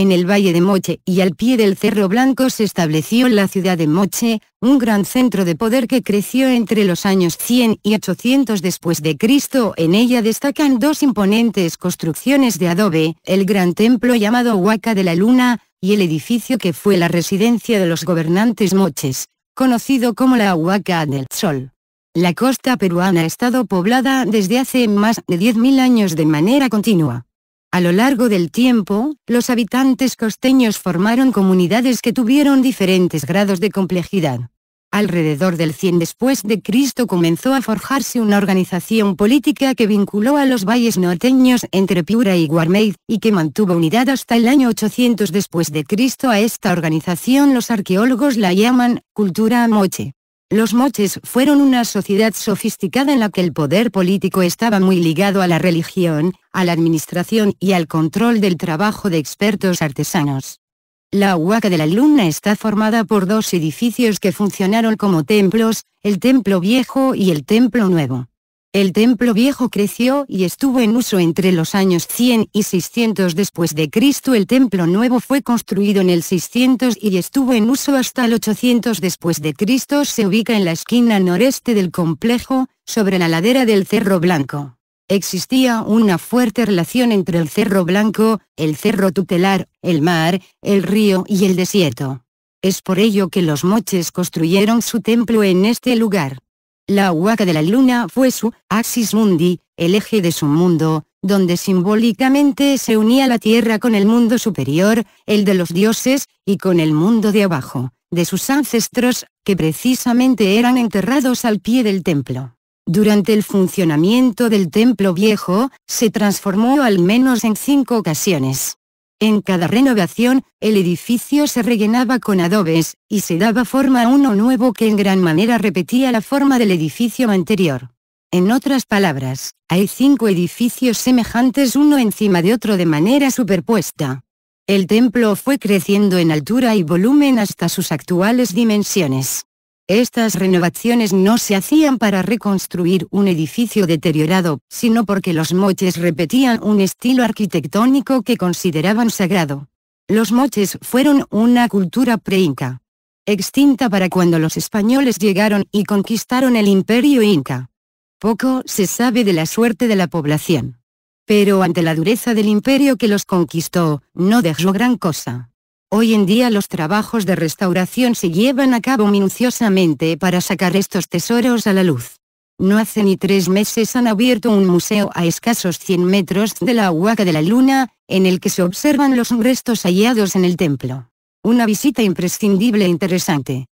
en el Valle de Moche y al pie del Cerro Blanco se estableció la ciudad de Moche, un gran centro de poder que creció entre los años 100 y 800 después de Cristo. En ella destacan dos imponentes construcciones de adobe, el gran templo llamado Huaca de la Luna, y el edificio que fue la residencia de los gobernantes moches, conocido como la Huaca del Sol. La costa peruana ha estado poblada desde hace más de 10.000 años de manera continua. A lo largo del tiempo, los habitantes costeños formaron comunidades que tuvieron diferentes grados de complejidad. Alrededor del 100 después de Cristo comenzó a forjarse una organización política que vinculó a los valles norteños entre Piura y Guarmeid, y que mantuvo unidad hasta el año 800 después de Cristo. A esta organización los arqueólogos la llaman cultura moche. Los moches fueron una sociedad sofisticada en la que el poder político estaba muy ligado a la religión, a la administración y al control del trabajo de expertos artesanos. La Huaca de la Luna está formada por dos edificios que funcionaron como templos, el Templo Viejo y el Templo Nuevo. El templo viejo creció y estuvo en uso entre los años 100 y 600 después de Cristo. El templo nuevo fue construido en el 600 y estuvo en uso hasta el 800 después de Cristo. Se ubica en la esquina noreste del complejo, sobre la ladera del Cerro Blanco. Existía una fuerte relación entre el Cerro Blanco, el Cerro Tutelar, el mar, el río y el desierto. Es por ello que los moches construyeron su templo en este lugar. La huaca de la luna fue su axis mundi, el eje de su mundo, donde simbólicamente se unía la tierra con el mundo superior, el de los dioses, y con el mundo de abajo, de sus ancestros, que precisamente eran enterrados al pie del templo. Durante el funcionamiento del templo viejo, se transformó al menos en cinco ocasiones. En cada renovación, el edificio se rellenaba con adobes, y se daba forma a uno nuevo que en gran manera repetía la forma del edificio anterior. En otras palabras, hay cinco edificios semejantes uno encima de otro de manera superpuesta. El templo fue creciendo en altura y volumen hasta sus actuales dimensiones. Estas renovaciones no se hacían para reconstruir un edificio deteriorado, sino porque los moches repetían un estilo arquitectónico que consideraban sagrado. Los moches fueron una cultura preinca. Extinta para cuando los españoles llegaron y conquistaron el imperio inca. Poco se sabe de la suerte de la población. Pero ante la dureza del imperio que los conquistó, no dejó gran cosa. Hoy en día los trabajos de restauración se llevan a cabo minuciosamente para sacar estos tesoros a la luz. No hace ni tres meses han abierto un museo a escasos 100 metros de la Huaca de la Luna, en el que se observan los restos hallados en el templo. Una visita imprescindible e interesante.